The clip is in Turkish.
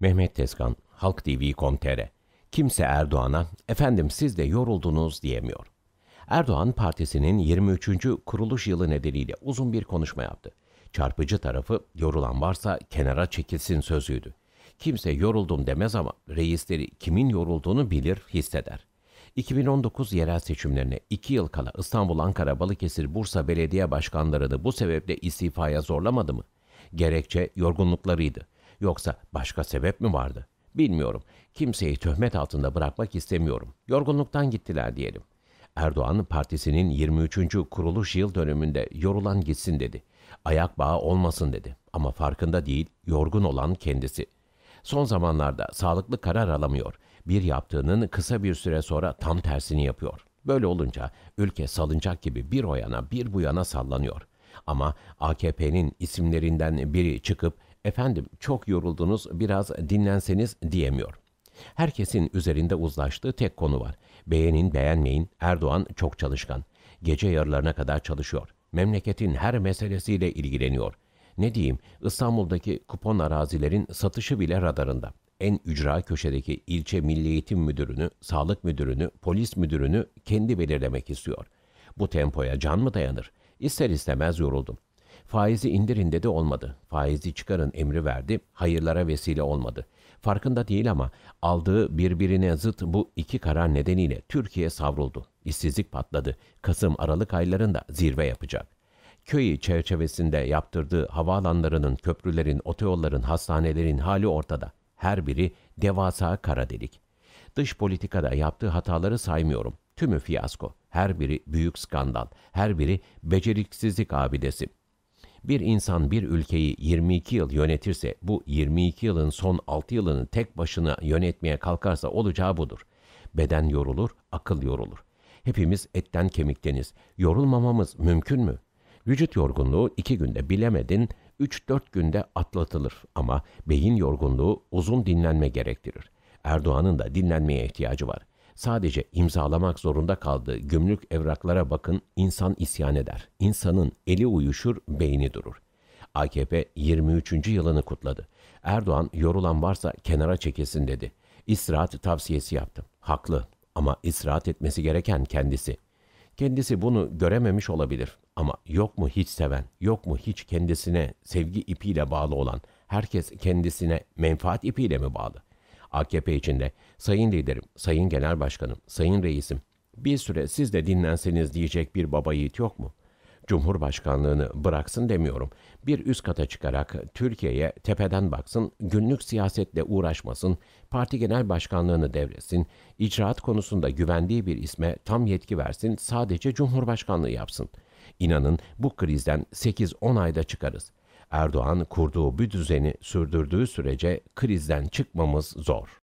Mehmet Tezkan, Halk TV TV.com.tr Kimse Erdoğan'a efendim siz de yoruldunuz diyemiyor. Erdoğan partisinin 23. kuruluş yılı nedeniyle uzun bir konuşma yaptı. Çarpıcı tarafı yorulan varsa kenara çekilsin sözüydü. Kimse yoruldum demez ama reisleri kimin yorulduğunu bilir, hisseder. 2019 yerel seçimlerine 2 yıl kala İstanbul, Ankara, Balıkesir, Bursa belediye başkanlarını bu sebeple istifaya zorlamadı mı? Gerekçe yorgunluklarıydı. Yoksa başka sebep mi vardı? Bilmiyorum. Kimseyi töhmet altında bırakmak istemiyorum. Yorgunluktan gittiler diyelim. Erdoğan partisinin 23. kuruluş yıl dönümünde yorulan gitsin dedi. Ayak bağı olmasın dedi. Ama farkında değil, yorgun olan kendisi. Son zamanlarda sağlıklı karar alamıyor. Bir yaptığının kısa bir süre sonra tam tersini yapıyor. Böyle olunca ülke salıncak gibi bir o yana bir bu yana sallanıyor. Ama AKP'nin isimlerinden biri çıkıp efendim çok yoruldunuz biraz dinlenseniz diyemiyor. Herkesin üzerinde uzlaştığı tek konu var. Beğenin beğenmeyin Erdoğan çok çalışkan. Gece yarılarına kadar çalışıyor. Memleketin her meselesiyle ilgileniyor. Ne diyeyim İstanbul'daki kupon arazilerin satışı bile radarında. En ücra köşedeki ilçe milli eğitim müdürünü, sağlık müdürünü, polis müdürünü kendi belirlemek istiyor. Bu tempoya can mı dayanır? İster istemez yoruldum. Faizi indirin dedi olmadı. Faizi çıkarın emri verdi. Hayırlara vesile olmadı. Farkında değil ama aldığı birbirine zıt bu iki karar nedeniyle Türkiye savruldu. İşsizlik patladı. Kasım-Aralık aylarında zirve yapacak köyü çerçevesinde yaptırdığı havaalanlarının, köprülerin, otoyolların, hastanelerin hali ortada. Her biri devasa kara delik. Dış politikada yaptığı hataları saymıyorum. Tümü fiyasko. Her biri büyük skandal. Her biri beceriksizlik abidesi. Bir insan bir ülkeyi 22 yıl yönetirse bu 22 yılın son 6 yılını tek başına yönetmeye kalkarsa olacağı budur. Beden yorulur, akıl yorulur. Hepimiz etten kemikteniz. Yorulmamamız mümkün mü? Vücut yorgunluğu iki günde bilemedin 3-4 günde atlatılır ama beyin yorgunluğu uzun dinlenme gerektirir. Erdoğan'ın da dinlenmeye ihtiyacı var. Sadece imzalamak zorunda kaldığı gümrük evraklara bakın insan isyan eder. İnsanın eli uyuşur, beyni durur. AKP 23. yılını kutladı. Erdoğan yorulan varsa kenara çekilsin dedi. İstirahat tavsiyesi yaptım. Haklı ama istirahat etmesi gereken kendisi. Kendisi bunu görememiş olabilir ama yok mu hiç seven, yok mu hiç kendisine sevgi ipiyle bağlı olan, herkes kendisine menfaat ipiyle mi bağlı? AKP içinde sayın liderim, sayın genel başkanım, sayın reisim bir süre siz de dinlenseniz diyecek bir baba yiğit yok mu? Cumhurbaşkanlığını bıraksın demiyorum. Bir üst kata çıkarak Türkiye'ye tepeden baksın, günlük siyasetle uğraşmasın, parti genel başkanlığını devresin, icraat konusunda güvendiği bir isme tam yetki versin, sadece Cumhurbaşkanlığı yapsın. İnanın bu krizden 8-10 ayda çıkarız. Erdoğan kurduğu bir düzeni sürdürdüğü sürece krizden çıkmamız zor.